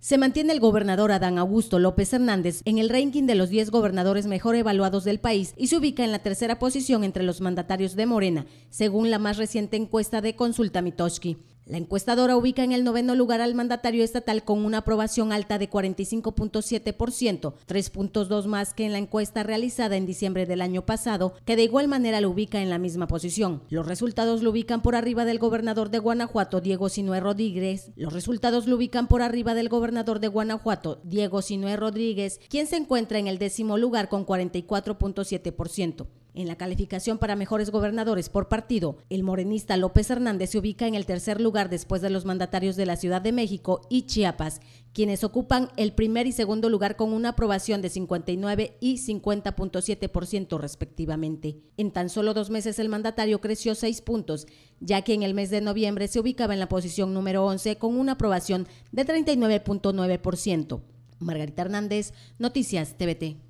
Se mantiene el gobernador Adán Augusto López Hernández en el ranking de los 10 gobernadores mejor evaluados del país y se ubica en la tercera posición entre los mandatarios de Morena, según la más reciente encuesta de Consulta Mitoski. La encuestadora ubica en el noveno lugar al mandatario estatal con una aprobación alta de 45.7%, tres puntos más que en la encuesta realizada en diciembre del año pasado, que de igual manera lo ubica en la misma posición. Los resultados lo ubican por arriba del gobernador de Guanajuato, Diego Sinue Rodríguez. Los resultados lo ubican por arriba del gobernador de Guanajuato, Diego Sinue Rodríguez, quien se encuentra en el décimo lugar con 44.7%. En la calificación para mejores gobernadores por partido, el morenista López Hernández se ubica en el tercer lugar después de los mandatarios de la Ciudad de México y Chiapas, quienes ocupan el primer y segundo lugar con una aprobación de 59 y 50.7% respectivamente. En tan solo dos meses el mandatario creció seis puntos, ya que en el mes de noviembre se ubicaba en la posición número 11 con una aprobación de 39.9%. Margarita Hernández, Noticias TVT.